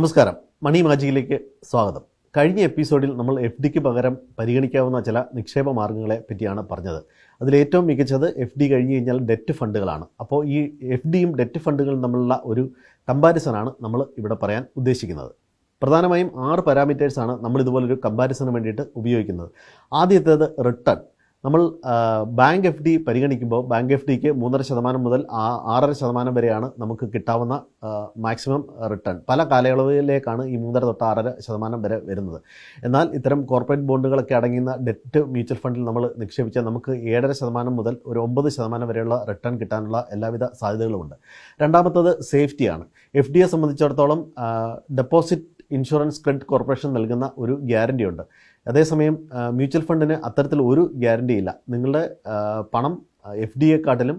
നമസ്കാരം മണി മാജിയിലേക്ക് സ്വാഗതം കഴിഞ്ഞ എപ്പിസോഡിൽ നമ്മൾ എഫ് ഡിക്ക് പകരം പരിഗണിക്കാവുന്ന ചില നിക്ഷേപ മാർഗ്ഗങ്ങളെ പറ്റിയാണ് പറഞ്ഞത് അതിലേറ്റവും മികച്ചത് എഫ് ഡി കഴിഞ്ഞ് കഴിഞ്ഞാൽ ഡെറ്റ് ഫണ്ടുകളാണ് അപ്പോൾ ഈ എഫ് ഡിയും ഡെറ്റ് ഫണ്ടുകളും തമ്മിലുള്ള ഒരു കമ്പാരിസനാണ് നമ്മൾ ഇവിടെ പറയാൻ ഉദ്ദേശിക്കുന്നത് പ്രധാനമായും ആറ് പാരാമീറ്റേഴ്സാണ് നമ്മൾ ഇതുപോലൊരു കമ്പാരിസണിന് വേണ്ടിയിട്ട് ഉപയോഗിക്കുന്നത് ആദ്യത്തേത് റിട്ടേൺ നമ്മൾ ബാങ്ക് എഫ് ഡി പരിഗണിക്കുമ്പോൾ ബാങ്ക് എഫ് ഡിക്ക് മൂന്നര ശതമാനം മുതൽ ആറര ശതമാനം വരെയാണ് നമുക്ക് കിട്ടാവുന്ന മാക്സിമം റിട്ടേൺ പല കാലയളവിലേക്കാണ് ഈ മൂന്നര തൊട്ട് ആറര ശതമാനം വരെ വരുന്നത് എന്നാൽ ഇത്തരം കോർപ്പറേറ്റ് ബോണ്ടുകളൊക്കെ അടങ്ങുന്ന ഡെറ്റ് മ്യൂച്വൽ ഫണ്ടിൽ നമ്മൾ നിക്ഷേപിച്ചാൽ നമുക്ക് ഏഴര ശതമാനം മുതൽ ഒരു ഒമ്പത് ശതമാനം വരെയുള്ള റിട്ടേൺ കിട്ടാനുള്ള എല്ലാവിധ സാധ്യതകളുമുണ്ട് രണ്ടാമത്തത് സേഫ്റ്റിയാണ് എഫ് ഡിയെ സംബന്ധിച്ചിടത്തോളം ഡെപ്പോസിറ്റ് ഇൻഷുറൻസ് ക്രെഡിറ്റ് കോർപ്പറേഷൻ നൽകുന്ന ഒരു ഗ്യാരണ്ടി ഉണ്ട് അതേസമയം മ്യൂച്വൽ ഫണ്ടിന് അത്തരത്തിൽ ഒരു ഗ്യാരണ്ടി ഇല്ല നിങ്ങളുടെ പണം എഫ് ഡി എക്കാട്ടിലും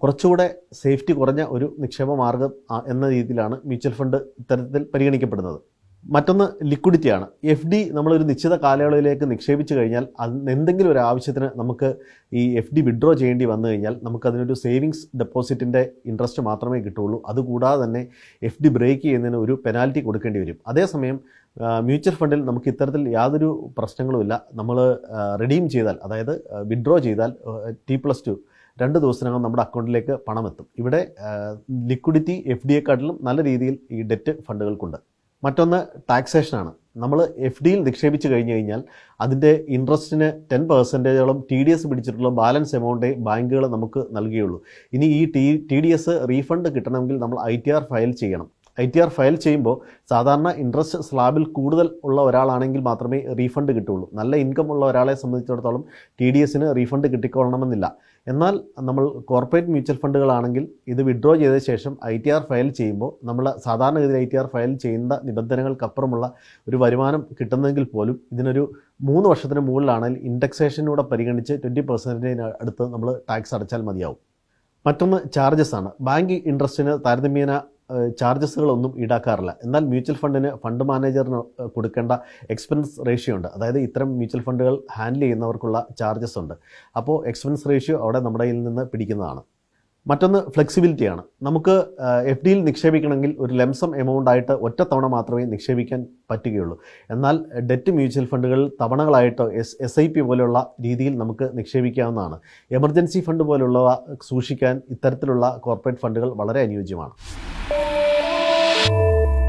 കുറച്ചുകൂടെ സേഫ്റ്റി കുറഞ്ഞ ഒരു നിക്ഷേപ മാർഗം എന്ന രീതിയിലാണ് മ്യൂച്വൽ ഫണ്ട് ഇത്തരത്തിൽ പരിഗണിക്കപ്പെടുന്നത് മറ്റൊന്ന് ലിക്വിഡിറ്റിയാണ് എഫ് ഡി നമ്മളൊരു നിശ്ചിത കാലയളവിലേക്ക് നിക്ഷേപിച്ചു കഴിഞ്ഞാൽ അത് എന്തെങ്കിലും ഒരു ആവശ്യത്തിന് നമുക്ക് ഈ എഫ് ഡി വിഡ്രോ ചെയ്യേണ്ടി വന്നു കഴിഞ്ഞാൽ നമുക്കതിനൊരു സേവിങ്സ് ഡെപ്പോസിറ്റിൻ്റെ ഇൻട്രസ്റ്റ് മാത്രമേ കിട്ടുകയുള്ളൂ അതുകൂടാതെ തന്നെ എഫ് ഡി ബ്രേക്ക് ചെയ്യുന്നതിന് ഒരു പെനാൽറ്റി കൊടുക്കേണ്ടി വരും അതേസമയം മ്യൂച്വൽ ഫണ്ടിൽ നമുക്ക് ഇത്തരത്തിൽ യാതൊരു പ്രശ്നങ്ങളുമില്ല നമ്മൾ റിഡീം ചെയ്താൽ അതായത് വിഡ്രോ ചെയ്താൽ ടി പ്ലസ് ടു രണ്ട് ദിവസത്തിനകം നമ്മുടെ അക്കൗണ്ടിലേക്ക് പണം എത്തും ഇവിടെ ലിക്വിഡിറ്റി എഫ് ഡി എക്കാട്ടിലും നല്ല രീതിയിൽ ഈ ഡെറ്റ് ഫണ്ടുകൾക്കുണ്ട് മറ്റൊന്ന് ടാക്സേഷനാണ് നമ്മൾ എഫ് ഡിയിൽ നിക്ഷേപിച്ച് കഴിഞ്ഞ് കഴിഞ്ഞാൽ അതിൻ്റെ ഇൻട്രസ്റ്റിന് ടെൻ പെർസെൻറ്റേജോളം ടി ഡി എസ് പിടിച്ചിട്ടുള്ള ബാലൻസ് എമൗണ്ടേ ബാങ്കുകൾ നമുക്ക് നൽകുകയുള്ളൂ ഇനി ഈ T T D S refund കിട്ടണമെങ്കിൽ നമ്മൾ ഐ ടി ആർ ഫയൽ ചെയ്യണം ഐ ടി ആർ ഫയൽ ചെയ്യുമ്പോൾ സാധാരണ ഇൻട്രസ്റ്റ് സ്ലാബിൽ കൂടുതൽ ഉള്ള ഒരാളാണെങ്കിൽ മാത്രമേ റീഫണ്ട് കിട്ടുള്ളൂ നല്ല ഇൻകം ഉള്ള ഒരാളെ സംബന്ധിച്ചിടത്തോളം ടി ഡി എസിന് റീഫണ്ട് കിട്ടിക്കൊള്ളണമെന്നില്ല എന്നാൽ നമ്മൾ കോർപ്പറേറ്റ് മ്യൂച്വൽ ഫണ്ടുകളാണെങ്കിൽ ഇത് വിഡ്രോ ചെയ്ത ശേഷം ഐ ടി ആർ ഫയൽ ചെയ്യുമ്പോൾ നമ്മൾ സാധാരണഗതിയിൽ ഐ ടി ആർ ഫയൽ ചെയ്യുന്ന നിബന്ധനകൾക്കപ്പുറമുള്ള ഒരു വരുമാനം കിട്ടുന്നെങ്കിൽ പോലും ഇതിനൊരു മൂന്ന് വർഷത്തിന് മുകളിലാണെങ്കിൽ ഇൻഡക്സേഷനിലൂടെ പരിഗണിച്ച് ട്വൻറ്റി പെർസെൻറ്റേജിന് അടുത്ത് നമ്മൾ ടാക്സ് അടച്ചാൽ മതിയാവും മറ്റൊന്ന് ചാർജസ് ആണ് ബാങ്ക് ഇൻട്രസ്റ്റിന് താരതമ്യേന ചാർജസുകളൊന്നും ഈടാക്കാറില്ല എന്നാൽ മ്യൂച്വൽ ഫണ്ടിന് ഫണ്ട് മാനേജറിന് കൊടുക്കേണ്ട എക്സ്പെൻസ് റേഷ്യോ ഉണ്ട് അതായത് ഇത്തരം മ്യൂച്വൽ ഫണ്ടുകൾ ഹാൻഡിൽ ചെയ്യുന്നവർക്കുള്ള ചാർജസ് ഉണ്ട് അപ്പോൾ എക്സ്പെൻസ് റേഷ്യോ അവിടെ നമ്മുടെ കയ്യിൽ നിന്ന് പിടിക്കുന്നതാണ് മറ്റൊന്ന് ഫ്ലെക്സിബിലിറ്റിയാണ് നമുക്ക് എഫ് ഡിയിൽ നിക്ഷേപിക്കണമെങ്കിൽ ഒരു ലംസം എമൗണ്ട് ആയിട്ട് ഒറ്റത്തവണ മാത്രമേ നിക്ഷേപിക്കാൻ പറ്റുകയുള്ളൂ എന്നാൽ ഡെറ്റ് മ്യൂച്വൽ ഫണ്ടുകൾ തവണകളായിട്ടോ എസ് എസ് ഐ പി പോലെയുള്ള രീതിയിൽ നമുക്ക് നിക്ഷേപിക്കാവുന്നതാണ് എമർജൻസി ഫണ്ട് പോലുള്ളവ സൂക്ഷിക്കാൻ ഇത്തരത്തിലുള്ള കോർപ്പറേറ്റ് ഫണ്ടുകൾ വളരെ അനുയോജ്യമാണ് you